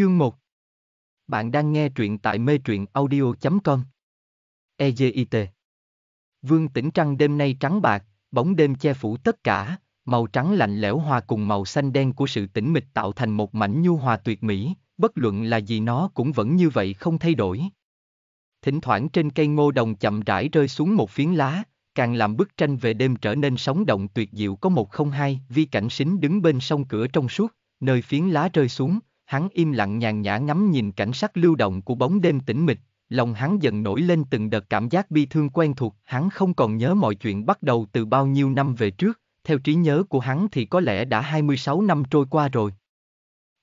Chương 1 Bạn đang nghe truyện tại mê truyện audio.com EJIT. Vương tỉnh trăng đêm nay trắng bạc, bóng đêm che phủ tất cả, màu trắng lạnh lẽo hòa cùng màu xanh đen của sự tĩnh mịch tạo thành một mảnh nhu hòa tuyệt mỹ, bất luận là gì nó cũng vẫn như vậy không thay đổi. Thỉnh thoảng trên cây ngô đồng chậm rãi rơi xuống một phiến lá, càng làm bức tranh về đêm trở nên sống động tuyệt diệu có một không hai, vi cảnh xính đứng bên sông cửa trong suốt, nơi phiến lá rơi xuống, hắn im lặng nhàn nhã ngắm nhìn cảnh sắc lưu động của bóng đêm tĩnh mịch, lòng hắn dần nổi lên từng đợt cảm giác bi thương quen thuộc, hắn không còn nhớ mọi chuyện bắt đầu từ bao nhiêu năm về trước, theo trí nhớ của hắn thì có lẽ đã 26 năm trôi qua rồi.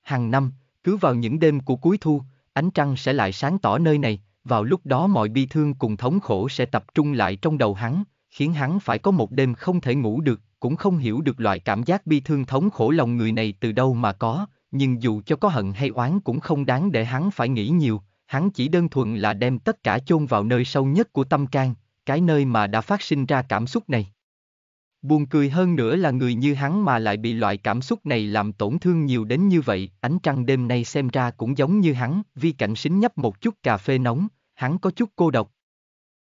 Hàng năm, cứ vào những đêm của cuối thu, ánh trăng sẽ lại sáng tỏ nơi này, vào lúc đó mọi bi thương cùng thống khổ sẽ tập trung lại trong đầu hắn, khiến hắn phải có một đêm không thể ngủ được, cũng không hiểu được loại cảm giác bi thương thống khổ lòng người này từ đâu mà có, nhưng dù cho có hận hay oán cũng không đáng để hắn phải nghĩ nhiều, hắn chỉ đơn thuần là đem tất cả chôn vào nơi sâu nhất của tâm can, cái nơi mà đã phát sinh ra cảm xúc này. Buồn cười hơn nữa là người như hắn mà lại bị loại cảm xúc này làm tổn thương nhiều đến như vậy, ánh trăng đêm nay xem ra cũng giống như hắn, vi cảnh xính nhấp một chút cà phê nóng, hắn có chút cô độc.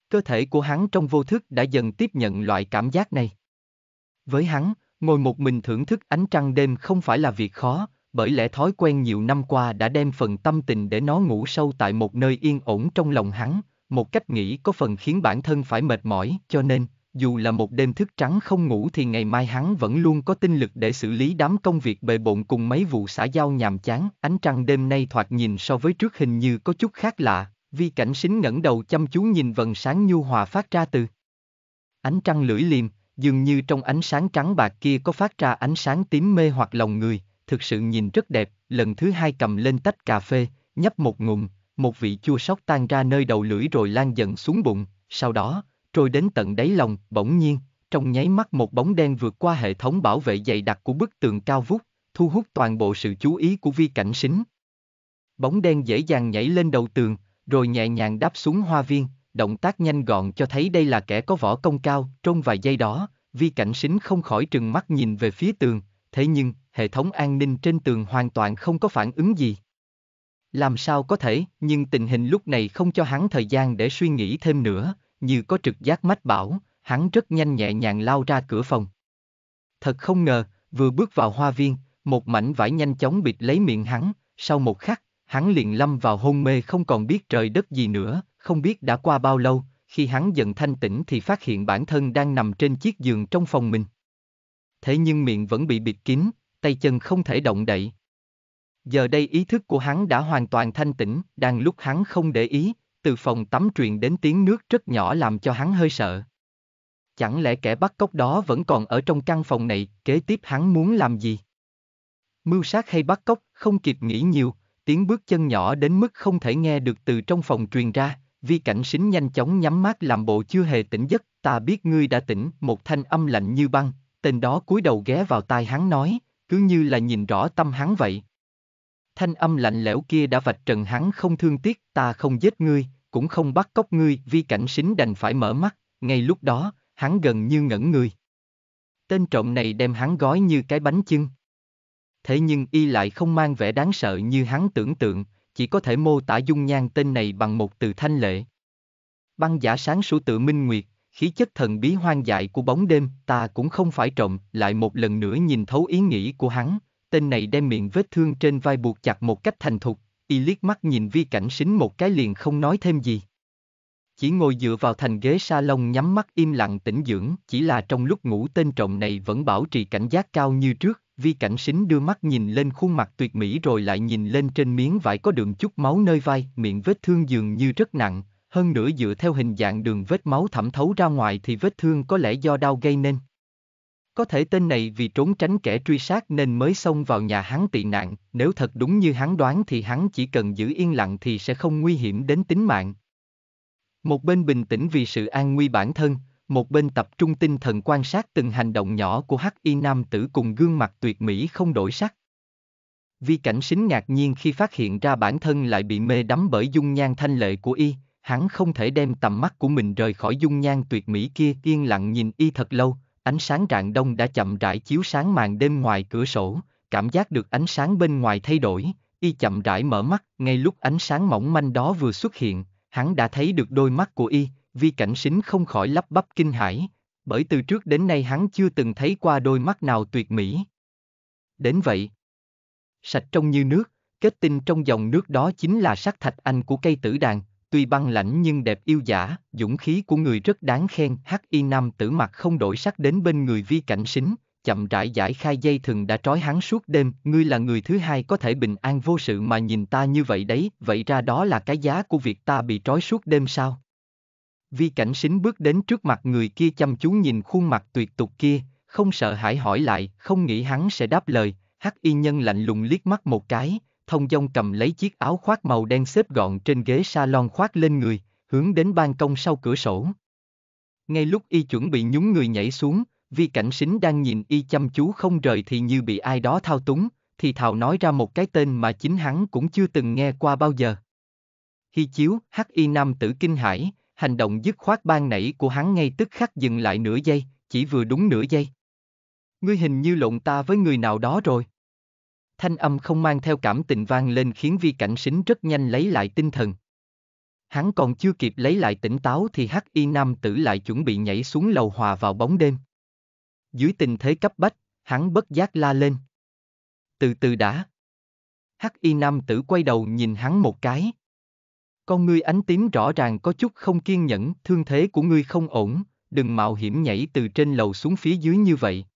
Cơ thể của hắn trong vô thức đã dần tiếp nhận loại cảm giác này. Với hắn, ngồi một mình thưởng thức ánh trăng đêm không phải là việc khó, bởi lẽ thói quen nhiều năm qua đã đem phần tâm tình để nó ngủ sâu tại một nơi yên ổn trong lòng hắn, một cách nghĩ có phần khiến bản thân phải mệt mỏi, cho nên, dù là một đêm thức trắng không ngủ thì ngày mai hắn vẫn luôn có tinh lực để xử lý đám công việc bề bộn cùng mấy vụ xã giao nhàm chán. Ánh trăng đêm nay thoạt nhìn so với trước hình như có chút khác lạ, vi cảnh sính ngẩng đầu chăm chú nhìn vần sáng nhu hòa phát ra từ. Ánh trăng lưỡi liềm, dường như trong ánh sáng trắng bạc kia có phát ra ánh sáng tím mê hoặc lòng người, thực sự nhìn rất đẹp, lần thứ hai cầm lên tách cà phê, nhấp một ngụm, một vị chua sóc tan ra nơi đầu lưỡi rồi lan dần xuống bụng, sau đó, trôi đến tận đáy lòng, bỗng nhiên, trong nháy mắt một bóng đen vượt qua hệ thống bảo vệ dày đặc của bức tường cao vút, thu hút toàn bộ sự chú ý của vi cảnh sính. Bóng đen dễ dàng nhảy lên đầu tường, rồi nhẹ nhàng đáp xuống hoa viên, động tác nhanh gọn cho thấy đây là kẻ có võ công cao, trong vài giây đó, vi cảnh sính không khỏi trừng mắt nhìn về phía tường, thế nhưng, hệ thống an ninh trên tường hoàn toàn không có phản ứng gì. Làm sao có thể, nhưng tình hình lúc này không cho hắn thời gian để suy nghĩ thêm nữa, như có trực giác mách bảo, hắn rất nhanh nhẹ nhàng lao ra cửa phòng. Thật không ngờ, vừa bước vào hoa viên, một mảnh vải nhanh chóng bịt lấy miệng hắn, sau một khắc, hắn liền lâm vào hôn mê không còn biết trời đất gì nữa, không biết đã qua bao lâu, khi hắn dần thanh tỉnh thì phát hiện bản thân đang nằm trên chiếc giường trong phòng mình thế nhưng miệng vẫn bị bịt kín, tay chân không thể động đậy. Giờ đây ý thức của hắn đã hoàn toàn thanh tĩnh, đang lúc hắn không để ý, từ phòng tắm truyền đến tiếng nước rất nhỏ làm cho hắn hơi sợ. Chẳng lẽ kẻ bắt cóc đó vẫn còn ở trong căn phòng này, kế tiếp hắn muốn làm gì? Mưu sát hay bắt cóc, không kịp nghĩ nhiều, tiếng bước chân nhỏ đến mức không thể nghe được từ trong phòng truyền ra, vi cảnh xính nhanh chóng nhắm mắt làm bộ chưa hề tỉnh giấc, ta biết ngươi đã tỉnh, một thanh âm lạnh như băng, tên đó cúi đầu ghé vào tai hắn nói, cứ như là nhìn rõ tâm hắn vậy. Thanh âm lạnh lẽo kia đã vạch trần hắn không thương tiếc, ta không giết ngươi, cũng không bắt cóc ngươi, vi cảnh xính đành phải mở mắt, ngay lúc đó, hắn gần như ngẩn người. Tên trộm này đem hắn gói như cái bánh chưng. Thế nhưng y lại không mang vẻ đáng sợ như hắn tưởng tượng, chỉ có thể mô tả dung nhan tên này bằng một từ thanh lệ. Băng giả sáng sủa tự minh nguyệt, khí chất thần bí hoang dại của bóng đêm, ta cũng không phải trộm, lại một lần nữa nhìn thấu ý nghĩ của hắn, tên này đem miệng vết thương trên vai buộc chặt một cách thành thục, y liếc mắt nhìn vi cảnh xính một cái liền không nói thêm gì. Chỉ ngồi dựa vào thành ghế salon nhắm mắt im lặng tĩnh dưỡng, chỉ là trong lúc ngủ tên trộm này vẫn bảo trì cảnh giác cao như trước, vi cảnh xính đưa mắt nhìn lên khuôn mặt tuyệt mỹ rồi lại nhìn lên trên miếng vải có đường chút máu nơi vai, miệng vết thương dường như rất nặng, hơn nữa dựa theo hình dạng đường vết máu thẩm thấu ra ngoài thì vết thương có lẽ do đau gây nên. Có thể tên này vì trốn tránh kẻ truy sát nên mới xông vào nhà hắn tị nạn, nếu thật đúng như hắn đoán thì hắn chỉ cần giữ yên lặng thì sẽ không nguy hiểm đến tính mạng. Một bên bình tĩnh vì sự an nguy bản thân, một bên tập trung tinh thần quan sát từng hành động nhỏ của hắc y nam tử cùng gương mặt tuyệt mỹ không đổi sắc. Vi cảnh sính ngạc nhiên khi phát hiện ra bản thân lại bị mê đắm bởi dung nhan thanh lệ của y, hắn không thể đem tầm mắt của mình rời khỏi dung nhan tuyệt mỹ kia yên lặng nhìn y thật lâu, ánh sáng rạng đông đã chậm rãi chiếu sáng màn đêm ngoài cửa sổ, cảm giác được ánh sáng bên ngoài thay đổi, y chậm rãi mở mắt, ngay lúc ánh sáng mỏng manh đó vừa xuất hiện, hắn đã thấy được đôi mắt của y, vi cảnh sính không khỏi lắp bắp kinh hãi, bởi từ trước đến nay hắn chưa từng thấy qua đôi mắt nào tuyệt mỹ. Đến vậy, sạch trong như nước, kết tinh trong dòng nước đó chính là sắc thạch anh của cây tử đàn, tuy băng lãnh nhưng đẹp yêu giả, dũng khí của người rất đáng khen. Hắc y nam tử mặt không đổi sắc đến bên người vi cảnh sính, chậm rãi giải khai dây thừng đã trói hắn suốt đêm. Ngươi là người thứ hai có thể bình an vô sự mà nhìn ta như vậy đấy, vậy ra đó là cái giá của việc ta bị trói suốt đêm sao? Vi cảnh sính bước đến trước mặt người kia chăm chú nhìn khuôn mặt tuyệt tục kia, không sợ hãi hỏi lại, không nghĩ hắn sẽ đáp lời. Hắc y nhân lạnh lùng liếc mắt một cái, thông dong cầm lấy chiếc áo khoác màu đen xếp gọn trên ghế salon khoác lên người, hướng đến ban công sau cửa sổ. Ngay lúc y chuẩn bị nhún người nhảy xuống, vi cảnh sính đang nhìn y chăm chú không rời thì như bị ai đó thao túng, thì thào nói ra một cái tên mà chính hắn cũng chưa từng nghe qua bao giờ. Hy chiếu, hắc y nam tử kinh hải, hành động dứt khoát ban nảy của hắn ngay tức khắc dừng lại nửa giây, chỉ vừa đúng nửa giây. Ngươi hình như lộn ta với người nào đó rồi thanh âm không mang theo cảm tình vang lên khiến vi cảnh sính rất nhanh lấy lại tinh thần. Hắn còn chưa kịp lấy lại tỉnh táo thì hắc y nam tử lại chuẩn bị nhảy xuống lầu hòa vào bóng đêm. Dưới tình thế cấp bách, hắn bất giác la lên. Từ từ đã. Hắc y nam tử quay đầu nhìn hắn một cái. Con ngươi ánh tím rõ ràng có chút không kiên nhẫn, thương thế của ngươi không ổn, đừng mạo hiểm nhảy từ trên lầu xuống phía dưới như vậy.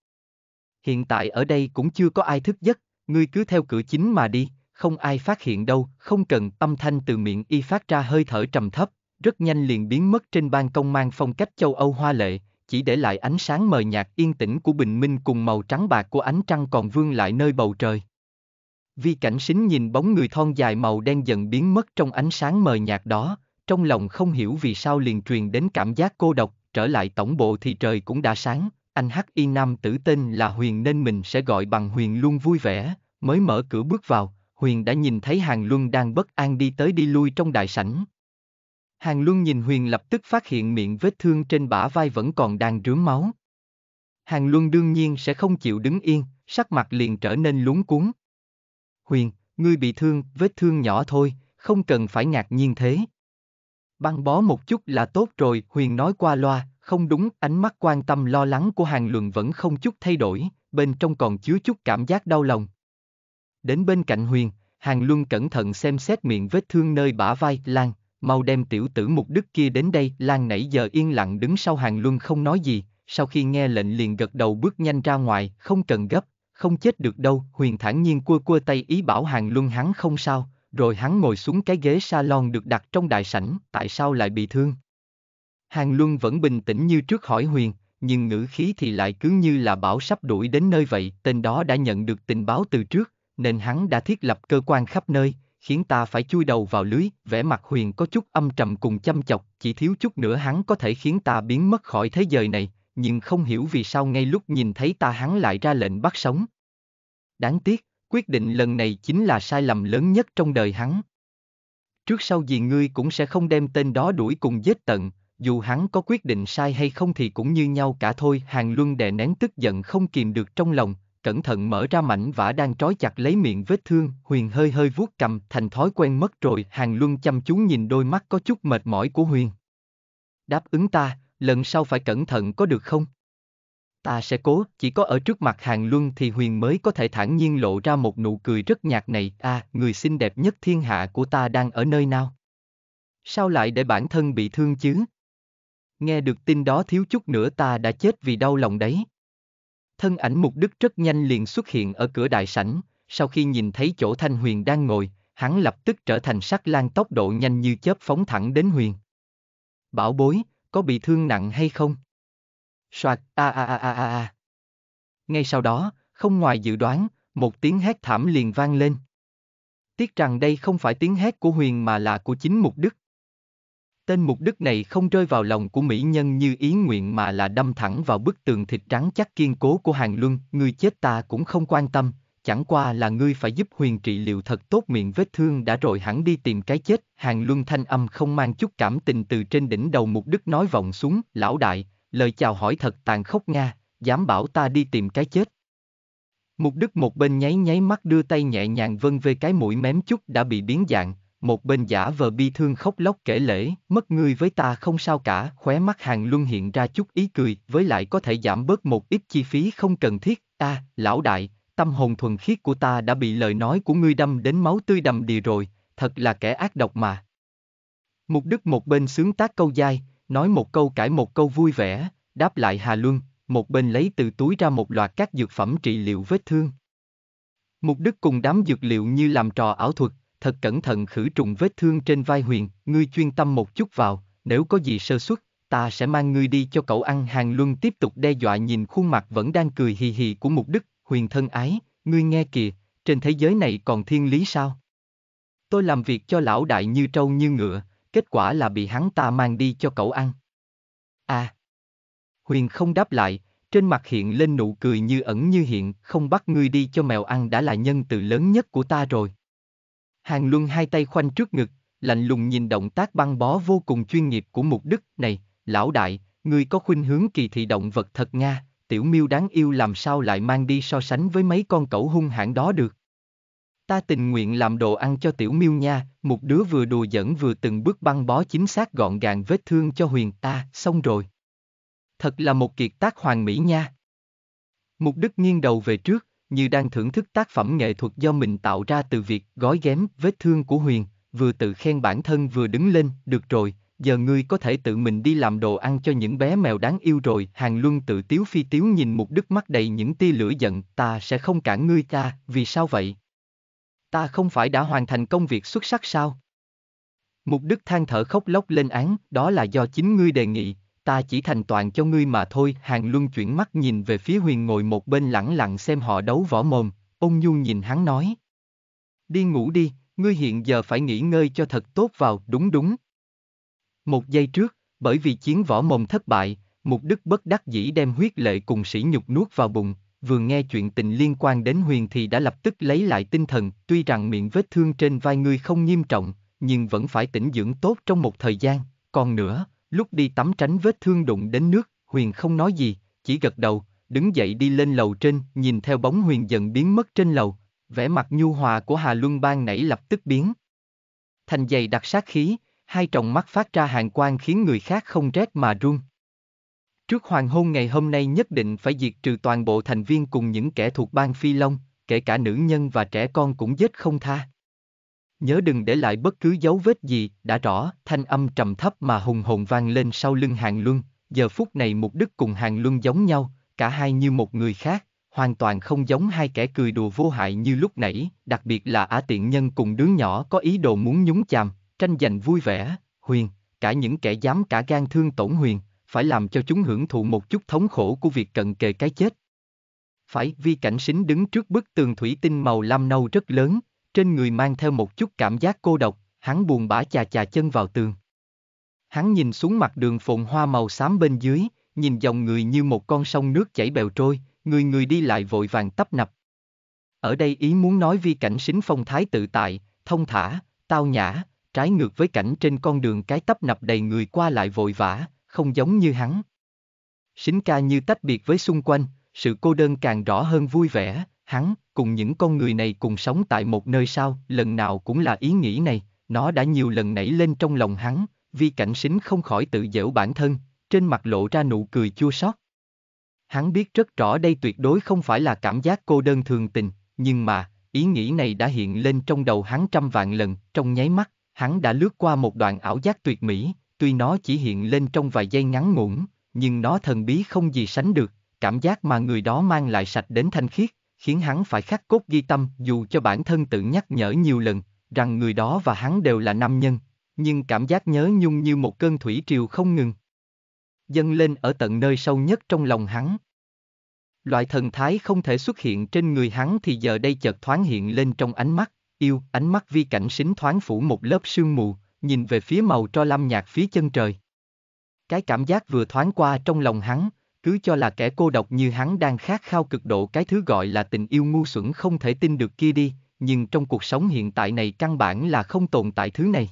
Hiện tại ở đây cũng chưa có ai thức giấc, ngươi cứ theo cửa chính mà đi, không ai phát hiện đâu, không cần âm thanh từ miệng y phát ra hơi thở trầm thấp, rất nhanh liền biến mất trên ban công mang phong cách châu Âu hoa lệ, chỉ để lại ánh sáng mờ nhạt yên tĩnh của bình minh cùng màu trắng bạc của ánh trăng còn vương lại nơi bầu trời. Vi cảnh sính nhìn bóng người thon dài màu đen dần biến mất trong ánh sáng mờ nhạt đó, trong lòng không hiểu vì sao liền truyền đến cảm giác cô độc, trở lại tổng bộ thì trời cũng đã sáng, anh hắc y nam tử tên là Huyền nên mình sẽ gọi bằng Huyền luôn vui vẻ, mới mở cửa bước vào, Huyền đã nhìn thấy Hàng Luân đang bất an đi tới đi lui trong đại sảnh. Hàng Luân nhìn Huyền lập tức phát hiện miệng vết thương trên bả vai vẫn còn đang rướm máu. Hàng Luân đương nhiên sẽ không chịu đứng yên, sắc mặt liền trở nên lúng cuống. Huyền, ngươi bị thương, vết thương nhỏ thôi, không cần phải ngạc nhiên thế. Băng bó một chút là tốt rồi, Huyền nói qua loa, không đúng, ánh mắt quan tâm lo lắng của hàng luận vẫn không chút thay đổi, bên trong còn chứa chút cảm giác đau lòng. Đến bên cạnh Huyền, Hàng Luân cẩn thận xem xét miệng vết thương nơi bả vai Lan, mau đem tiểu tử mục đức kia đến đây. Lan nãy giờ yên lặng đứng sau Hàng Luân không nói gì, sau khi nghe lệnh liền gật đầu bước nhanh ra ngoài, không cần gấp, không chết được đâu. Huyền thản nhiên cua cua tay ý bảo Hàng Luân hắn không sao, rồi hắn ngồi xuống cái ghế salon được đặt trong đại sảnh, tại sao lại bị thương. Hàng Luân vẫn bình tĩnh như trước hỏi Huyền, nhưng ngữ khí thì lại cứ như là bảo sắp đuổi đến nơi vậy, tên đó đã nhận được tình báo từ trước, nên hắn đã thiết lập cơ quan khắp nơi, khiến ta phải chui đầu vào lưới, vẻ mặt Huyền có chút âm trầm cùng chăm chọc, chỉ thiếu chút nữa hắn có thể khiến ta biến mất khỏi thế giới này, nhưng không hiểu vì sao ngay lúc nhìn thấy ta hắn lại ra lệnh bắt sống. Đáng tiếc, quyết định lần này chính là sai lầm lớn nhất trong đời hắn. Trước sau gì ngươi cũng sẽ không đem tên đó đuổi cùng giết tận, dù hắn có quyết định sai hay không thì cũng như nhau cả thôi. Hàng Luân đè nén tức giận không kìm được trong lòng, cẩn thận mở ra mảnh vả đang trói chặt lấy miệng vết thương, Huyền hơi hơi vuốt cầm, thành thói quen mất rồi. Hàng Luân chăm chú nhìn đôi mắt có chút mệt mỏi của Huyền. Đáp ứng ta, lần sau phải cẩn thận có được không? Ta sẽ cố, chỉ có ở trước mặt Hàng Luân thì Huyền mới có thể thản nhiên lộ ra một nụ cười rất nhạt này, à, người xinh đẹp nhất thiên hạ của ta đang ở nơi nào? Sao lại để bản thân bị thương chứ? nghe được tin đó thiếu chút nữa ta đã chết vì đau lòng đấy. Thân ảnh mục đức rất nhanh liền xuất hiện ở cửa đại sảnh, sau khi nhìn thấy chỗ Thanh Huyền đang ngồi, hắn lập tức trở thành sắc lan tốc độ nhanh như chớp phóng thẳng đến Huyền. Bảo bối, có bị thương nặng hay không? Soạt, a a a a a. Ngay sau đó, không ngoài dự đoán, một tiếng hét thảm liền vang lên. Tiếc rằng đây không phải tiếng hét của Huyền mà là của chính Mục Đức. Tên mục Đức này không rơi vào lòng của mỹ nhân như ý nguyện mà là đâm thẳng vào bức tường thịt trắng chắc kiên cố của hàng luân, Người chết ta cũng không quan tâm, chẳng qua là ngươi phải giúp huyền trị liệu thật tốt miệng vết thương đã rồi hẳn đi tìm cái chết. Hàng luân thanh âm không mang chút cảm tình từ trên đỉnh đầu mục Đức nói vọng xuống, lão đại, lời chào hỏi thật tàn khốc Nga, dám bảo ta đi tìm cái chết. Mục đức một bên nháy nháy mắt đưa tay nhẹ nhàng vân về cái mũi mém chút đã bị biến dạng, một bên giả vờ bi thương khóc lóc kể lễ, mất ngươi với ta không sao cả, khóe mắt hàng luân hiện ra chút ý cười, với lại có thể giảm bớt một ít chi phí không cần thiết, ta, lão đại, tâm hồn thuần khiết của ta đã bị lời nói của ngươi đâm đến máu tươi đầm đìa rồi, thật là kẻ ác độc mà. Mục đức một bên sướng tác câu dai, nói một câu cãi một câu vui vẻ, đáp lại Hà Luân, một bên lấy từ túi ra một loạt các dược phẩm trị liệu vết thương. Mục đức cùng đám dược liệu như làm trò ảo thuật, thật cẩn thận khử trùng vết thương trên vai huyền, ngươi chuyên tâm một chút vào, nếu có gì sơ xuất, ta sẽ mang ngươi đi cho cậu ăn hàng luân tiếp tục đe dọa nhìn khuôn mặt vẫn đang cười hì hì của mục đức, huyền thân ái, ngươi nghe kìa, trên thế giới này còn thiên lý sao? Tôi làm việc cho lão đại như trâu như ngựa, kết quả là bị hắn ta mang đi cho cậu ăn. À! Huyền không đáp lại, trên mặt hiện lên nụ cười như ẩn như hiện, không bắt ngươi đi cho mèo ăn đã là nhân từ lớn nhất của ta rồi. Hàng Luân hai tay khoanh trước ngực, lạnh lùng nhìn động tác băng bó vô cùng chuyên nghiệp của mục đức này, lão đại, ngươi có khuynh hướng kỳ thị động vật thật Nga, tiểu miêu đáng yêu làm sao lại mang đi so sánh với mấy con cẩu hung hãn đó được. Ta tình nguyện làm đồ ăn cho tiểu miêu nha, một đứa vừa đùa giỡn vừa từng bước băng bó chính xác gọn gàng vết thương cho huyền ta, xong rồi. Thật là một kiệt tác hoàn mỹ nha. Mục đức nghiêng đầu về trước, như đang thưởng thức tác phẩm nghệ thuật do mình tạo ra từ việc gói ghém vết thương của Huyền, vừa tự khen bản thân vừa đứng lên, được rồi, giờ ngươi có thể tự mình đi làm đồ ăn cho những bé mèo đáng yêu rồi. Hàng Luân tự tiếu phi tiếu nhìn một đứt mắt đầy những tia lửa giận, ta sẽ không cản ngươi ta, vì sao vậy? Ta không phải đã hoàn thành công việc xuất sắc sao? Mục Đức than thở khóc lóc lên án, đó là do chính ngươi đề nghị, ta chỉ thành toàn cho ngươi mà thôi. Hàng Luân chuyển mắt nhìn về phía huyền ngồi một bên lẳng lặng xem họ đấu võ mồm, ông Nhu nhìn hắn nói. Đi ngủ đi, ngươi hiện giờ phải nghỉ ngơi cho thật tốt vào, đúng đúng. Một giây trước, bởi vì chiến võ mồm thất bại, Mục Đức bất đắc dĩ đem huyết lệ cùng sĩ nhục nuốt vào bụng, vừa nghe chuyện tình liên quan đến huyền thì đã lập tức lấy lại tinh thần, tuy rằng miệng vết thương trên vai ngươi không nghiêm trọng, nhưng vẫn phải tĩnh dưỡng tốt trong một thời gian, còn nữa, Lúc đi tắm tránh vết thương đụng đến nước, Huyền không nói gì, chỉ gật đầu, đứng dậy đi lên lầu trên, nhìn theo bóng Huyền dần biến mất trên lầu, vẻ mặt nhu hòa của Hà Luân Bang nảy lập tức biến. Thành dày đặc sát khí, hai tròng mắt phát ra hàng quang khiến người khác không rét mà run. Trước hoàng hôn ngày hôm nay nhất định phải diệt trừ toàn bộ thành viên cùng những kẻ thuộc bang Phi Long, kể cả nữ nhân và trẻ con cũng giết không tha nhớ đừng để lại bất cứ dấu vết gì, đã rõ, thanh âm trầm thấp mà hùng hồn vang lên sau lưng Hàng Luân, giờ phút này Mục Đức cùng Hàng Luân giống nhau, cả hai như một người khác, hoàn toàn không giống hai kẻ cười đùa vô hại như lúc nãy, đặc biệt là ả tiện nhân cùng đứa nhỏ có ý đồ muốn nhúng chàm, tranh giành vui vẻ, huyền, cả những kẻ dám cả gan thương tổn huyền, phải làm cho chúng hưởng thụ một chút thống khổ của việc cận kề cái chết. Phải, vi cảnh sính đứng trước bức tường thủy tinh màu lam nâu rất lớn, trên người mang theo một chút cảm giác cô độc, hắn buồn bã chà chà chân vào tường. Hắn nhìn xuống mặt đường phồn hoa màu xám bên dưới, nhìn dòng người như một con sông nước chảy bèo trôi, người người đi lại vội vàng tấp nập. Ở đây ý muốn nói vi cảnh xính phong thái tự tại, thông thả, tao nhã, trái ngược với cảnh trên con đường cái tấp nập đầy người qua lại vội vã, không giống như hắn. Xính ca như tách biệt với xung quanh, sự cô đơn càng rõ hơn vui vẻ, hắn, cùng những con người này cùng sống tại một nơi sao, lần nào cũng là ý nghĩ này, nó đã nhiều lần nảy lên trong lòng hắn, vì cảnh sính không khỏi tự dễu bản thân, trên mặt lộ ra nụ cười chua xót. Hắn biết rất rõ đây tuyệt đối không phải là cảm giác cô đơn thường tình, nhưng mà, ý nghĩ này đã hiện lên trong đầu hắn trăm vạn lần, trong nháy mắt, hắn đã lướt qua một đoạn ảo giác tuyệt mỹ, tuy nó chỉ hiện lên trong vài giây ngắn ngủn, nhưng nó thần bí không gì sánh được, cảm giác mà người đó mang lại sạch đến thanh khiết, khiến hắn phải khắc cốt ghi tâm dù cho bản thân tự nhắc nhở nhiều lần, rằng người đó và hắn đều là nam nhân, nhưng cảm giác nhớ nhung như một cơn thủy triều không ngừng. Dâng lên ở tận nơi sâu nhất trong lòng hắn. Loại thần thái không thể xuất hiện trên người hắn thì giờ đây chợt thoáng hiện lên trong ánh mắt, yêu, ánh mắt vi cảnh xính thoáng phủ một lớp sương mù, nhìn về phía màu tro lam nhạt phía chân trời. Cái cảm giác vừa thoáng qua trong lòng hắn, cứ cho là kẻ cô độc như hắn đang khát khao cực độ cái thứ gọi là tình yêu ngu xuẩn không thể tin được kia đi, nhưng trong cuộc sống hiện tại này căn bản là không tồn tại thứ này.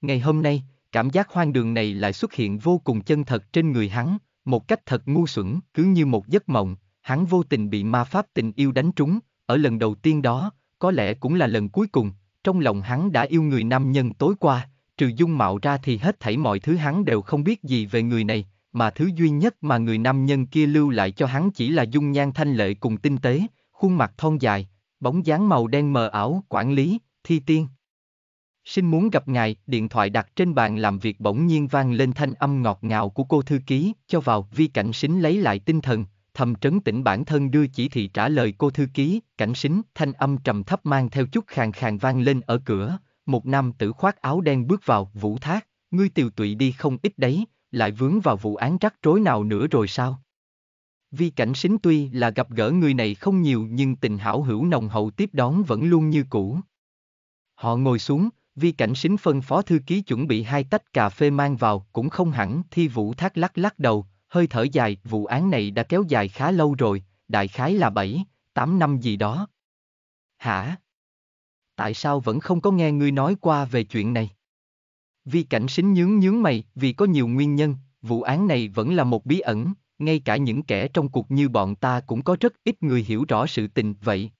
Ngày hôm nay, cảm giác hoang đường này lại xuất hiện vô cùng chân thật trên người hắn, một cách thật ngu xuẩn, cứ như một giấc mộng, hắn vô tình bị ma pháp tình yêu đánh trúng, ở lần đầu tiên đó, có lẽ cũng là lần cuối cùng, trong lòng hắn đã yêu người nam nhân tối qua, trừ dung mạo ra thì hết thảy mọi thứ hắn đều không biết gì về người này, mà thứ duy nhất mà người nam nhân kia lưu lại cho hắn chỉ là dung nhan thanh lệ cùng tinh tế, khuôn mặt thon dài, bóng dáng màu đen mờ ảo, quản lý, thi tiên. Xin muốn gặp ngài, điện thoại đặt trên bàn làm việc bỗng nhiên vang lên thanh âm ngọt ngào của cô thư ký, cho vào, vi cảnh sính lấy lại tinh thần, thầm trấn tĩnh bản thân đưa chỉ thị trả lời cô thư ký, cảnh sính, thanh âm trầm thấp mang theo chút khàn khàn vang lên ở cửa, một nam tử khoác áo đen bước vào, vũ thác, ngươi tiều tụy đi không ít đấy, lại vướng vào vụ án rắc rối nào nữa rồi sao? Vi cảnh sính tuy là gặp gỡ người này không nhiều nhưng tình hảo hữu nồng hậu tiếp đón vẫn luôn như cũ. Họ ngồi xuống, vi cảnh sính phân phó thư ký chuẩn bị hai tách cà phê mang vào cũng không hẳn thi vũ thác lắc lắc đầu, hơi thở dài, vụ án này đã kéo dài khá lâu rồi, đại khái là 7, 8 năm gì đó. Hả? Tại sao vẫn không có nghe ngươi nói qua về chuyện này? Vi cảnh xính nhướng nhướng mày, vì có nhiều nguyên nhân, vụ án này vẫn là một bí ẩn, ngay cả những kẻ trong cuộc như bọn ta cũng có rất ít người hiểu rõ sự tình vậy.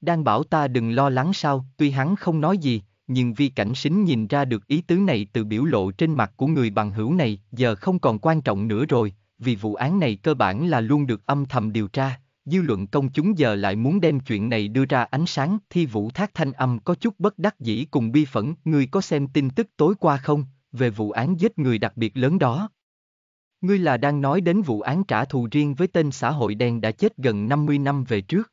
Đang bảo ta đừng lo lắng sao, tuy hắn không nói gì, nhưng vi cảnh xính nhìn ra được ý tứ này từ biểu lộ trên mặt của người bằng hữu này giờ không còn quan trọng nữa rồi, vì vụ án này cơ bản là luôn được âm thầm điều tra dư luận công chúng giờ lại muốn đem chuyện này đưa ra ánh sáng thi vũ thác thanh âm có chút bất đắc dĩ cùng bi phẫn ngươi có xem tin tức tối qua không về vụ án giết người đặc biệt lớn đó ngươi là đang nói đến vụ án trả thù riêng với tên xã hội đen đã chết gần 50 năm về trước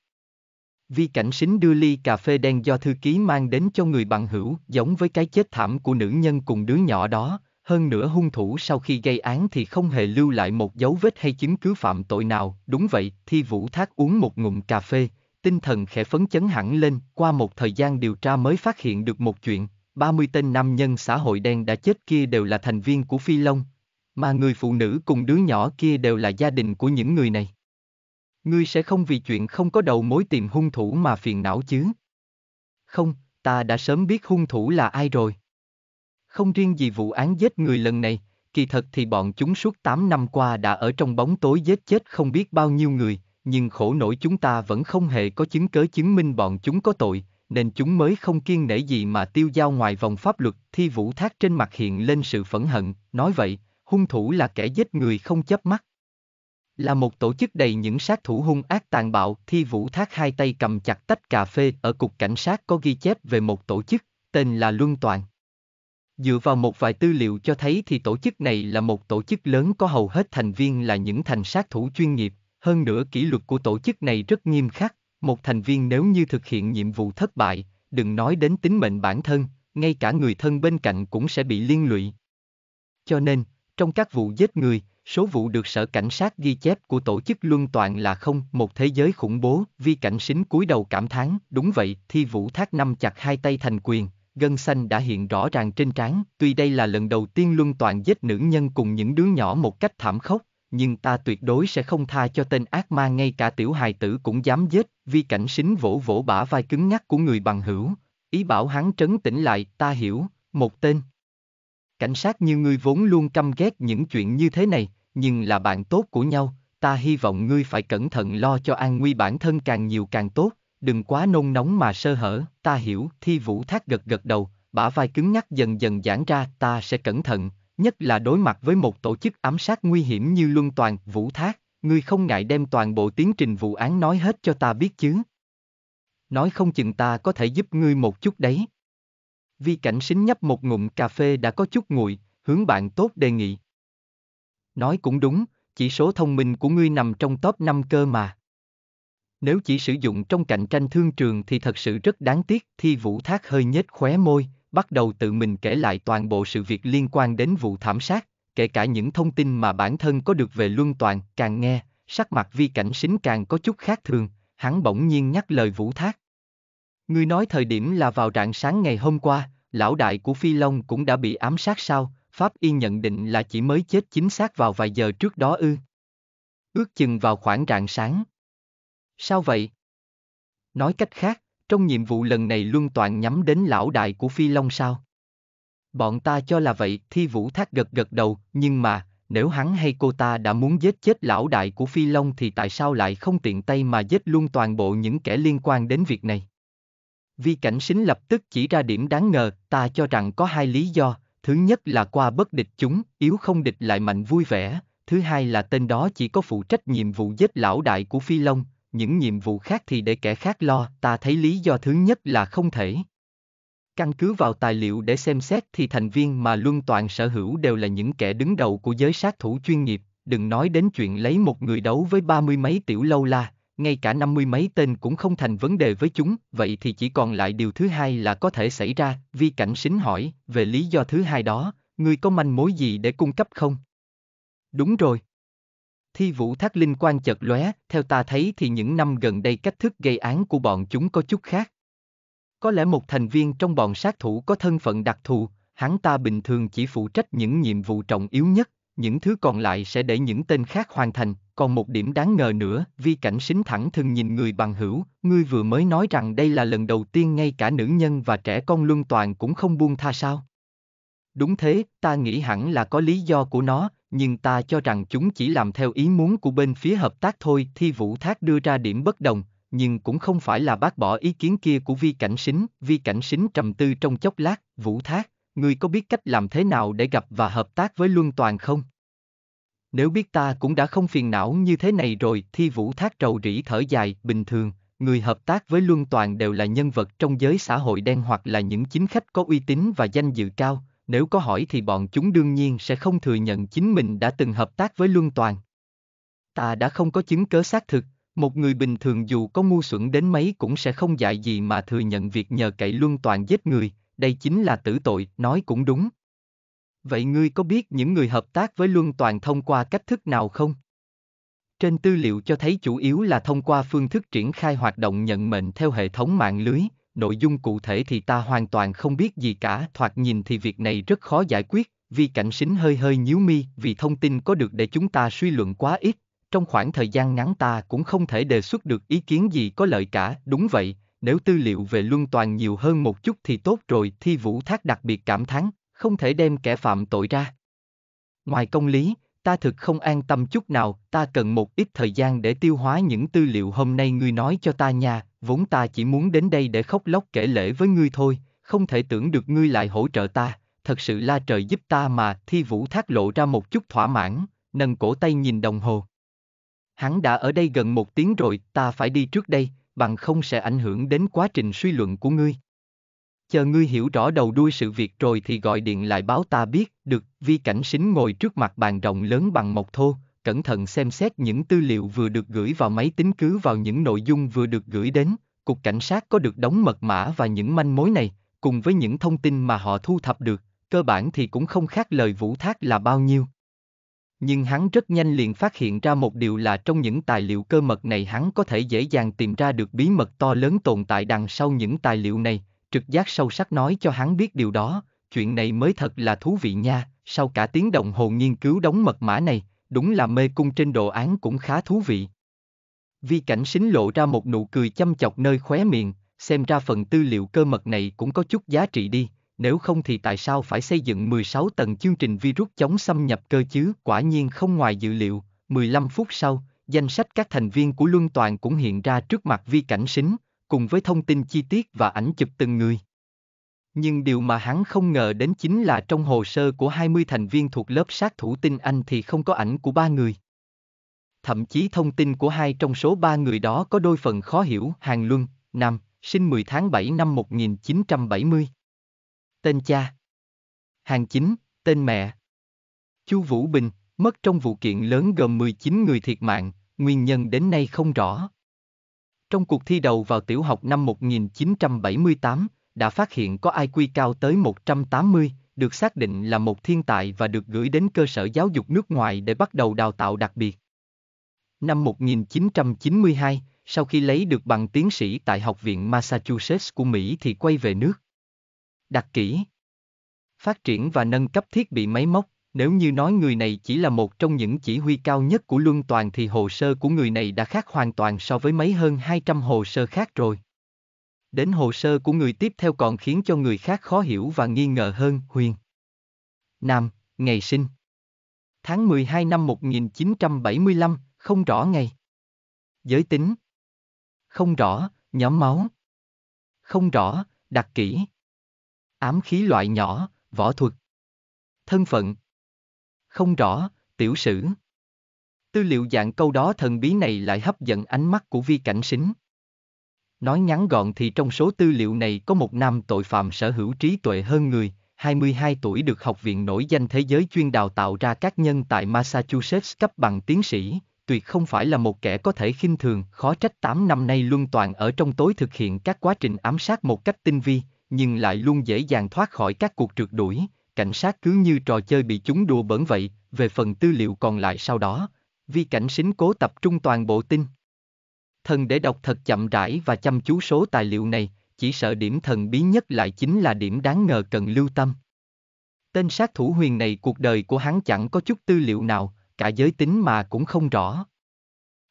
vi cảnh sính đưa ly cà phê đen do thư ký mang đến cho người bạn hữu giống với cái chết thảm của nữ nhân cùng đứa nhỏ đó hơn nữa hung thủ sau khi gây án thì không hề lưu lại một dấu vết hay chứng cứ phạm tội nào, đúng vậy, Thi Vũ Thác uống một ngụm cà phê, tinh thần khẽ phấn chấn hẳn lên, qua một thời gian điều tra mới phát hiện được một chuyện, 30 tên nam nhân xã hội đen đã chết kia đều là thành viên của Phi Long, mà người phụ nữ cùng đứa nhỏ kia đều là gia đình của những người này. Ngươi sẽ không vì chuyện không có đầu mối tìm hung thủ mà phiền não chứ? Không, ta đã sớm biết hung thủ là ai rồi. Không riêng gì vụ án giết người lần này, kỳ thật thì bọn chúng suốt 8 năm qua đã ở trong bóng tối giết chết không biết bao nhiêu người, nhưng khổ nổi chúng ta vẫn không hề có chứng cớ chứng minh bọn chúng có tội, nên chúng mới không kiên nể gì mà tiêu giao ngoài vòng pháp luật. Thi Vũ Thác trên mặt hiện lên sự phẫn hận, nói vậy, hung thủ là kẻ giết người không chấp mắt. Là một tổ chức đầy những sát thủ hung ác tàn bạo, Thi Vũ Thác hai tay cầm chặt tách cà phê ở cục cảnh sát có ghi chép về một tổ chức, tên là Luân Toàn. Dựa vào một vài tư liệu cho thấy thì tổ chức này là một tổ chức lớn có hầu hết thành viên là những thành sát thủ chuyên nghiệp, hơn nữa kỷ luật của tổ chức này rất nghiêm khắc, một thành viên nếu như thực hiện nhiệm vụ thất bại, đừng nói đến tính mệnh bản thân, ngay cả người thân bên cạnh cũng sẽ bị liên lụy. Cho nên, trong các vụ giết người, số vụ được sở cảnh sát ghi chép của tổ chức luân toàn là không một thế giới khủng bố, vi cảnh xính cúi đầu cảm thán, đúng vậy, thi vũ thác năm chặt hai tay thành quyền, gân xanh đã hiện rõ ràng trên trán, tuy đây là lần đầu tiên Luân Toàn giết nữ nhân cùng những đứa nhỏ một cách thảm khốc, nhưng ta tuyệt đối sẽ không tha cho tên ác ma ngay cả tiểu hài tử cũng dám giết, vi cảnh xính vỗ vỗ bả vai cứng ngắc của người bằng hữu, ý bảo hắn trấn tĩnh lại, ta hiểu, một tên. Cảnh sát như ngươi vốn luôn căm ghét những chuyện như thế này, nhưng là bạn tốt của nhau, ta hy vọng ngươi phải cẩn thận lo cho an nguy bản thân càng nhiều càng tốt, đừng quá nôn nóng mà sơ hở, ta hiểu, thi vũ thác gật gật đầu, bả vai cứng nhắc dần dần giãn ra, ta sẽ cẩn thận, nhất là đối mặt với một tổ chức ám sát nguy hiểm như Luân Toàn, Vũ Thác, ngươi không ngại đem toàn bộ tiến trình vụ án nói hết cho ta biết chứ. Nói không chừng ta có thể giúp ngươi một chút đấy. Vi cảnh sính nhấp một ngụm cà phê đã có chút nguội, hướng bạn tốt đề nghị. Nói cũng đúng, chỉ số thông minh của ngươi nằm trong top 5 cơ mà. Nếu chỉ sử dụng trong cạnh tranh thương trường thì thật sự rất đáng tiếc. Thi Vũ Thác hơi nhếch khóe môi, bắt đầu tự mình kể lại toàn bộ sự việc liên quan đến vụ thảm sát, kể cả những thông tin mà bản thân có được về luân toàn. Càng nghe, sắc mặt vi cảnh sính càng có chút khác thường, hắn bỗng nhiên nhắc lời Vũ Thác. Ngươi nói thời điểm là vào rạng sáng ngày hôm qua, lão đại của Phi Long cũng đã bị ám sát sao, Pháp Y nhận định là chỉ mới chết chính xác vào vài giờ trước đó ư. Ước chừng vào khoảng rạng sáng sao vậy? Nói cách khác, trong nhiệm vụ lần này luân toàn nhắm đến lão đại của Phi Long sao? Bọn ta cho là vậy, Thi Vũ Thác gật gật đầu, nhưng mà, nếu hắn hay cô ta đã muốn giết chết lão đại của Phi Long thì tại sao lại không tiện tay mà giết luôn toàn bộ những kẻ liên quan đến việc này? Vi Cảnh Sính lập tức chỉ ra điểm đáng ngờ, ta cho rằng có hai lý do, thứ nhất là qua bất địch chúng, yếu không địch lại mạnh vui vẻ, thứ hai là tên đó chỉ có phụ trách nhiệm vụ giết lão đại của Phi Long, những nhiệm vụ khác thì để kẻ khác lo, ta thấy lý do thứ nhất là không thể. Căn cứ vào tài liệu để xem xét thì thành viên mà luân toàn sở hữu đều là những kẻ đứng đầu của giới sát thủ chuyên nghiệp, đừng nói đến chuyện lấy một người đấu với ba mươi mấy tiểu lâu la, ngay cả năm mươi mấy tên cũng không thành vấn đề với chúng, vậy thì chỉ còn lại điều thứ hai là có thể xảy ra, vi cảnh sính hỏi, về lý do thứ hai đó, người có manh mối gì để cung cấp không? Đúng rồi. Thi vũ thác linh quan chợt lóe, theo ta thấy thì những năm gần đây cách thức gây án của bọn chúng có chút khác. Có lẽ một thành viên trong bọn sát thủ có thân phận đặc thù, hắn ta bình thường chỉ phụ trách những nhiệm vụ trọng yếu nhất, những thứ còn lại sẽ để những tên khác hoàn thành. Còn một điểm đáng ngờ nữa, vi cảnh sính thẳng thừng nhìn người bằng hữu, ngươi vừa mới nói rằng đây là lần đầu tiên ngay cả nữ nhân và trẻ con luân toàn cũng không buông tha sao. Đúng thế, ta nghĩ hẳn là có lý do của nó, nhưng ta cho rằng chúng chỉ làm theo ý muốn của bên phía hợp tác thôi. Thi Vũ Thác đưa ra điểm bất đồng, nhưng cũng không phải là bác bỏ ý kiến kia của Vi Cảnh Sính. Vi Cảnh Sính trầm tư trong chốc lát, Vũ Thác, ngươi có biết cách làm thế nào để gặp và hợp tác với Luân Toàn không? Nếu biết ta cũng đã không phiền não như thế này rồi Thi Vũ Thác trầu rĩ thở dài, bình thường, người hợp tác với Luân Toàn đều là nhân vật trong giới xã hội đen hoặc là những chính khách có uy tín và danh dự cao, nếu có hỏi thì bọn chúng đương nhiên sẽ không thừa nhận chính mình đã từng hợp tác với Luân Toàn. Ta đã không có chứng cớ xác thực, một người bình thường dù có ngu xuẩn đến mấy cũng sẽ không dạy gì mà thừa nhận việc nhờ cậy Luân Toàn giết người, đây chính là tử tội, nói cũng đúng. Vậy ngươi có biết những người hợp tác với Luân Toàn thông qua cách thức nào không? Trên tư liệu cho thấy chủ yếu là thông qua phương thức triển khai hoạt động nhận mệnh theo hệ thống mạng lưới, nội dung cụ thể thì ta hoàn toàn không biết gì cả, thoạt nhìn thì việc này rất khó giải quyết, vì cảnh sính hơi hơi nhíu mi, vì thông tin có được để chúng ta suy luận quá ít, trong khoảng thời gian ngắn ta cũng không thể đề xuất được ý kiến gì có lợi cả, đúng vậy, nếu tư liệu về luân toàn nhiều hơn một chút thì tốt rồi, thi vũ thác đặc biệt cảm thán, không thể đem kẻ phạm tội ra. Ngoài công lý, ta thực không an tâm chút nào, ta cần một ít thời gian để tiêu hóa những tư liệu hôm nay ngươi nói cho ta nha, vốn ta chỉ muốn đến đây để khóc lóc kể lễ với ngươi thôi, không thể tưởng được ngươi lại hỗ trợ ta, thật sự là trời giúp ta mà, thi vũ thác lộ ra một chút thỏa mãn, nâng cổ tay nhìn đồng hồ. Hắn đã ở đây gần một tiếng rồi, ta phải đi trước đây, bằng không sẽ ảnh hưởng đến quá trình suy luận của ngươi. Chờ ngươi hiểu rõ đầu đuôi sự việc rồi thì gọi điện lại báo ta biết, được, vi cảnh sính ngồi trước mặt bàn rộng lớn bằng mộc thô, cẩn thận xem xét những tư liệu vừa được gửi vào máy tính cứ vào những nội dung vừa được gửi đến, cục cảnh sát có được đóng mật mã và những manh mối này, cùng với những thông tin mà họ thu thập được, cơ bản thì cũng không khác lời Vũ Thác là bao nhiêu. Nhưng hắn rất nhanh liền phát hiện ra một điều là trong những tài liệu cơ mật này hắn có thể dễ dàng tìm ra được bí mật to lớn tồn tại đằng sau những tài liệu này, trực giác sâu sắc nói cho hắn biết điều đó, chuyện này mới thật là thú vị nha, sau cả tiếng đồng hồ nghiên cứu đóng mật mã này, Đúng là mê cung trên đồ án cũng khá thú vị. Vi cảnh xính lộ ra một nụ cười chăm chọc nơi khóe miệng, xem ra phần tư liệu cơ mật này cũng có chút giá trị đi, nếu không thì tại sao phải xây dựng 16 tầng chương trình virus chống xâm nhập cơ chứ? Quả nhiên không ngoài dự liệu, 15 phút sau, danh sách các thành viên của Luân Toàn cũng hiện ra trước mặt vi cảnh xính, cùng với thông tin chi tiết và ảnh chụp từng người. Nhưng điều mà hắn không ngờ đến chính là trong hồ sơ của 20 thành viên thuộc lớp sát thủ tinh Anh thì không có ảnh của ba người. Thậm chí thông tin của hai trong số ba người đó có đôi phần khó hiểu, Hàng Luân, Nam, sinh 10 tháng 7 năm 1970. Tên cha. Hàng Chính, tên mẹ. Chu Vũ Bình, mất trong vụ kiện lớn gồm 19 người thiệt mạng, nguyên nhân đến nay không rõ. Trong cuộc thi đầu vào tiểu học năm 1978, đã phát hiện có IQ cao tới 180, được xác định là một thiên tài và được gửi đến cơ sở giáo dục nước ngoài để bắt đầu đào tạo đặc biệt. Năm 1992, sau khi lấy được bằng tiến sĩ tại Học viện Massachusetts của Mỹ thì quay về nước. Đặc kỹ Phát triển và nâng cấp thiết bị máy móc, nếu như nói người này chỉ là một trong những chỉ huy cao nhất của Luân Toàn thì hồ sơ của người này đã khác hoàn toàn so với mấy hơn 200 hồ sơ khác rồi đến hồ sơ của người tiếp theo còn khiến cho người khác khó hiểu và nghi ngờ hơn, Huyền. Nam, ngày sinh. Tháng 12 năm 1975, không rõ ngày. Giới tính. Không rõ, nhóm máu. Không rõ, đặc kỹ. Ám khí loại nhỏ, võ thuật. Thân phận. Không rõ, tiểu sử. Tư liệu dạng câu đó thần bí này lại hấp dẫn ánh mắt của vi cảnh sính. Nói ngắn gọn thì trong số tư liệu này có một nam tội phạm sở hữu trí tuệ hơn người, 22 tuổi được Học viện nổi danh thế giới chuyên đào tạo ra các nhân tại Massachusetts cấp bằng tiến sĩ, tuyệt không phải là một kẻ có thể khinh thường, khó trách 8 năm nay luân toàn ở trong tối thực hiện các quá trình ám sát một cách tinh vi, nhưng lại luôn dễ dàng thoát khỏi các cuộc trượt đuổi, cảnh sát cứ như trò chơi bị chúng đùa bỡn vậy, về phần tư liệu còn lại sau đó, vì cảnh xính cố tập trung toàn bộ tin thần để đọc thật chậm rãi và chăm chú số tài liệu này, chỉ sợ điểm thần bí nhất lại chính là điểm đáng ngờ cần lưu tâm. Tên sát thủ huyền này cuộc đời của hắn chẳng có chút tư liệu nào, cả giới tính mà cũng không rõ.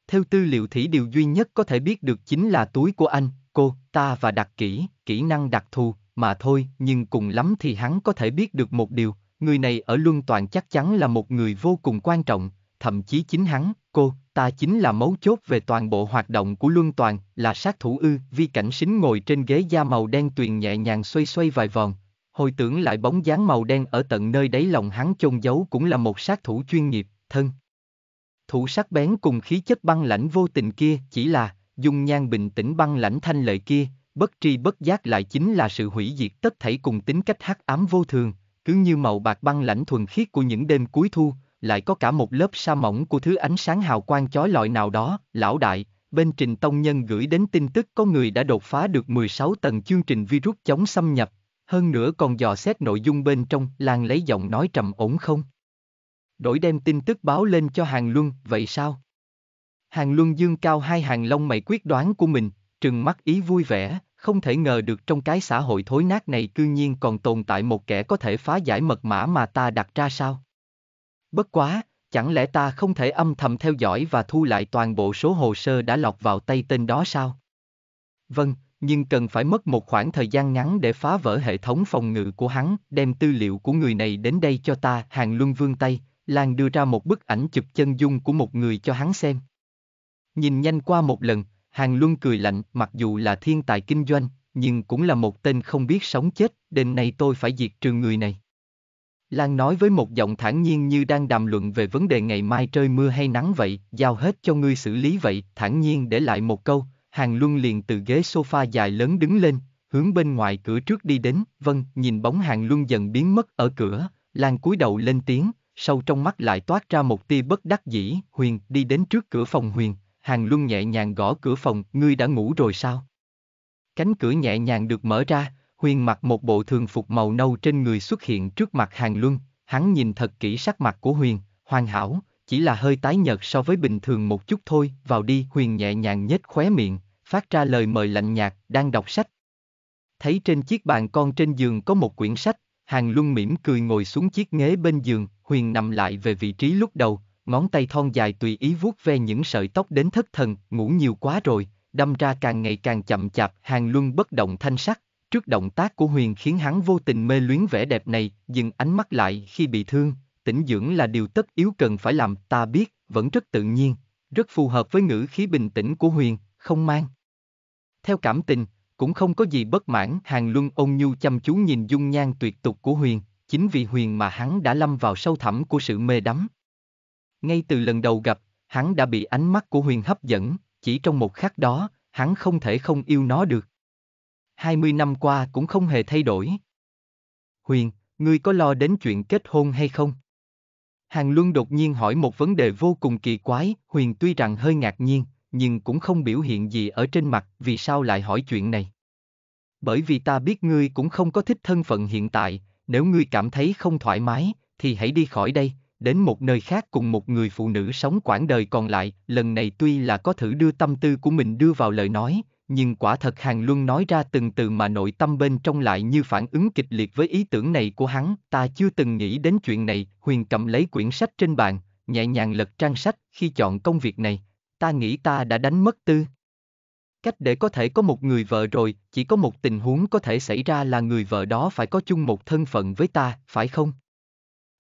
Theo tư liệu thì điều duy nhất có thể biết được chính là túi của anh, cô, ta và đặc kỹ, kỹ năng đặc thù, mà thôi, nhưng cùng lắm thì hắn có thể biết được một điều, người này ở Luân Toàn chắc chắn là một người vô cùng quan trọng, thậm chí chính hắn, cô, ta chính là mấu chốt về toàn bộ hoạt động của luân toàn, là sát thủ ư, vi cảnh sính ngồi trên ghế da màu đen tuyền nhẹ nhàng xoay xoay vài vòng, hồi tưởng lại bóng dáng màu đen ở tận nơi đáy lòng hắn chôn giấu cũng là một sát thủ chuyên nghiệp, thân. Thủ sắc bén cùng khí chất băng lãnh vô tình kia chỉ là, dung nhan bình tĩnh băng lãnh thanh lợi kia, bất tri bất giác lại chính là sự hủy diệt tất thảy cùng tính cách hắc ám vô thường, cứ như màu bạc băng lãnh thuần khiết của những đêm cuối thu, lại có cả một lớp sa mỏng của thứ ánh sáng hào quang chói lọi nào đó, lão đại, bên Trình Tông Nhân gửi đến tin tức có người đã đột phá được 16 tầng chương trình virus chống xâm nhập, hơn nữa còn dò xét nội dung bên trong, làng lấy giọng nói trầm ổn không? Đổi đem tin tức báo lên cho Hàng Luân, vậy sao? Hàng Luân dương cao hai hàng lông mày quyết đoán của mình, trừng mắt ý vui vẻ, không thể ngờ được trong cái xã hội thối nát này cư nhiên còn tồn tại một kẻ có thể phá giải mật mã mà ta đặt ra sao? Bất quá, chẳng lẽ ta không thể âm thầm theo dõi và thu lại toàn bộ số hồ sơ đã lọt vào tay tên đó sao? Vâng, nhưng cần phải mất một khoảng thời gian ngắn để phá vỡ hệ thống phòng ngự của hắn, đem tư liệu của người này đến đây cho ta, Hàng Luân vương tay, Lan đưa ra một bức ảnh chụp chân dung của một người cho hắn xem. Nhìn nhanh qua một lần, Hàng Luân cười lạnh, mặc dù là thiên tài kinh doanh, nhưng cũng là một tên không biết sống chết, đêm nay tôi phải diệt trừ người này. Lan nói với một giọng thản nhiên như đang đàm luận về vấn đề ngày mai trời mưa hay nắng vậy, giao hết cho ngươi xử lý vậy, thản nhiên để lại một câu, Hàng Luân liền từ ghế sofa dài lớn đứng lên, hướng bên ngoài cửa trước đi đến, vâng, nhìn bóng Hàng Luân dần biến mất ở cửa, Lan cúi đầu lên tiếng, sâu trong mắt lại toát ra một tia bất đắc dĩ, Huyền đi đến trước cửa phòng Huyền, Hàng Luân nhẹ nhàng gõ cửa phòng, ngươi đã ngủ rồi sao? Cánh cửa nhẹ nhàng được mở ra, Huyền mặc một bộ thường phục màu nâu trên người xuất hiện trước mặt Hàng Luân, hắn nhìn thật kỹ sắc mặt của Huyền, hoàn hảo, chỉ là hơi tái nhợt so với bình thường một chút thôi, vào đi Huyền nhẹ nhàng nhếch khóe miệng, phát ra lời mời lạnh nhạt, đang đọc sách. Thấy trên chiếc bàn con trên giường có một quyển sách, Hàng Luân mỉm cười ngồi xuống chiếc ghế bên giường, Huyền nằm lại về vị trí lúc đầu, ngón tay thon dài tùy ý vuốt ve những sợi tóc đến thất thần, ngủ nhiều quá rồi, đâm ra càng ngày càng chậm chạp, Hàng Luân bất động thanh sắc, Trước động tác của Huyền khiến hắn vô tình mê luyến vẻ đẹp này, dừng ánh mắt lại khi bị thương, Tỉnh dưỡng là điều tất yếu cần phải làm, ta biết, vẫn rất tự nhiên, rất phù hợp với ngữ khí bình tĩnh của Huyền, không mang. Theo cảm tình, cũng không có gì bất mãn, Hàng Luân ôn nhu chăm chú nhìn dung nhan tuyệt tục của Huyền, chính vì Huyền mà hắn đã lâm vào sâu thẳm của sự mê đắm. Ngay từ lần đầu gặp, hắn đã bị ánh mắt của Huyền hấp dẫn, chỉ trong một khắc đó, hắn không thể không yêu nó được. 20 năm qua cũng không hề thay đổi. Huyền, ngươi có lo đến chuyện kết hôn hay không? Hàng Luân đột nhiên hỏi một vấn đề vô cùng kỳ quái, Huyền tuy rằng hơi ngạc nhiên, nhưng cũng không biểu hiện gì ở trên mặt, vì sao lại hỏi chuyện này? Bởi vì ta biết ngươi cũng không có thích thân phận hiện tại, nếu ngươi cảm thấy không thoải mái, thì hãy đi khỏi đây, đến một nơi khác cùng một người phụ nữ sống quãng đời còn lại, lần này tuy là có thử đưa tâm tư của mình đưa vào lời nói, nhưng quả thật Hàng Luân nói ra từng từ mà nội tâm bên trong lại như phản ứng kịch liệt với ý tưởng này của hắn, ta chưa từng nghĩ đến chuyện này, Huyền cầm lấy quyển sách trên bàn, nhẹ nhàng lật trang sách, khi chọn công việc này, ta nghĩ ta đã đánh mất tư. Cách để có thể có một người vợ rồi, chỉ có một tình huống có thể xảy ra là người vợ đó phải có chung một thân phận với ta, phải không?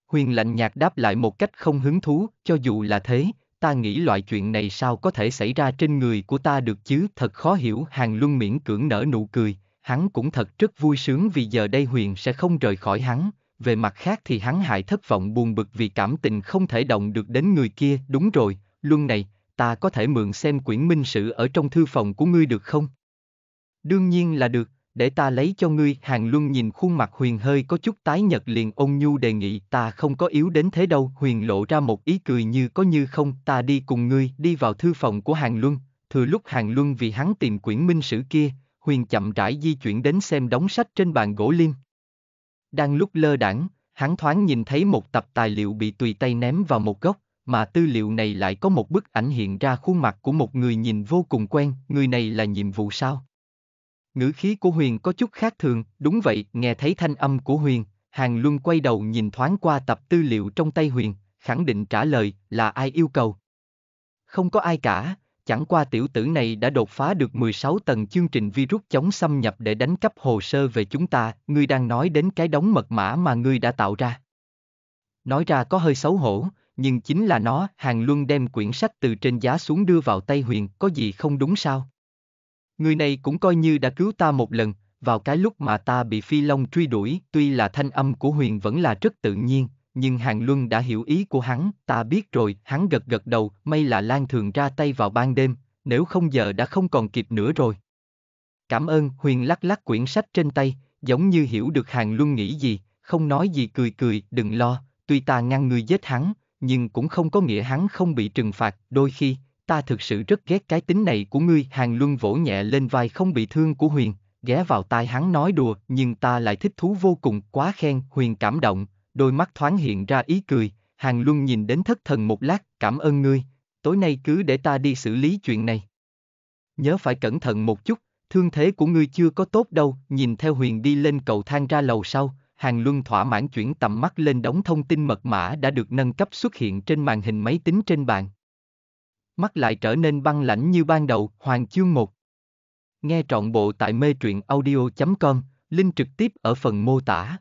Huyền lạnh nhạt đáp lại một cách không hứng thú, cho dù là thế, ta nghĩ loại chuyện này sao có thể xảy ra trên người của ta được chứ, thật khó hiểu, Hàng Luân miễn cưỡng nở nụ cười, hắn cũng thật rất vui sướng vì giờ đây Huyền sẽ không rời khỏi hắn, về mặt khác thì hắn hại thất vọng buồn bực vì cảm tình không thể động được đến người kia, đúng rồi, Luân này, ta có thể mượn xem quyển minh sử ở trong thư phòng của ngươi được không? Đương nhiên là được, để ta lấy cho ngươi. Hàng Luân nhìn khuôn mặt Huyền hơi có chút tái nhật liền ôn nhu đề nghị ta không có yếu đến thế đâu. Huyền lộ ra một ý cười như có như không, ta đi cùng ngươi đi vào thư phòng của Hàng Luân. Thừa lúc Hàng Luân vì hắn tìm quyển minh sử kia, Huyền chậm rãi di chuyển đến xem đóng sách trên bàn gỗ liêm. Đang lúc lơ đảng, hắn thoáng nhìn thấy một tập tài liệu bị tùy tay ném vào một góc, mà tư liệu này lại có một bức ảnh hiện ra khuôn mặt của một người nhìn vô cùng quen, người này là nhiệm vụ sao? Ngữ khí của Huyền có chút khác thường, đúng vậy, nghe thấy thanh âm của Huyền, Hàng Luân quay đầu nhìn thoáng qua tập tư liệu trong tay Huyền, khẳng định trả lời là ai yêu cầu. Không có ai cả, chẳng qua tiểu tử này đã đột phá được 16 tầng chương trình virus chống xâm nhập để đánh cắp hồ sơ về chúng ta, ngươi đang nói đến cái đóng mật mã mà ngươi đã tạo ra. Nói ra có hơi xấu hổ, nhưng chính là nó, Hàng Luân đem quyển sách từ trên giá xuống đưa vào tay Huyền, có gì không đúng sao? người này cũng coi như đã cứu ta một lần, vào cái lúc mà ta bị phi long truy đuổi, tuy là thanh âm của Huyền vẫn là rất tự nhiên, nhưng Hàng Luân đã hiểu ý của hắn, ta biết rồi, hắn gật gật đầu, may là Lan thường ra tay vào ban đêm, nếu không giờ đã không còn kịp nữa rồi. Cảm ơn, Huyền lắc lắc quyển sách trên tay, giống như hiểu được Hàng Luân nghĩ gì, không nói gì cười cười, đừng lo, tuy ta ngăn người giết hắn, nhưng cũng không có nghĩa hắn không bị trừng phạt, đôi khi, ta thực sự rất ghét cái tính này của ngươi. Hàng Luân vỗ nhẹ lên vai không bị thương của Huyền, ghé vào tai hắn nói đùa, nhưng ta lại thích thú vô cùng, quá khen, Huyền cảm động, đôi mắt thoáng hiện ra ý cười, Hàng Luân nhìn đến thất thần một lát, cảm ơn ngươi, tối nay cứ để ta đi xử lý chuyện này. Nhớ phải cẩn thận một chút, thương thế của ngươi chưa có tốt đâu, nhìn theo Huyền đi lên cầu thang ra lầu sau, Hàng Luân thỏa mãn chuyển tầm mắt lên đống thông tin mật mã đã được nâng cấp xuất hiện trên màn hình máy tính trên bàn mắt lại trở nên băng lãnh như ban đầu, Hoàng Chương một Nghe trọn bộ tại mê truyện audio.com, link trực tiếp ở phần mô tả.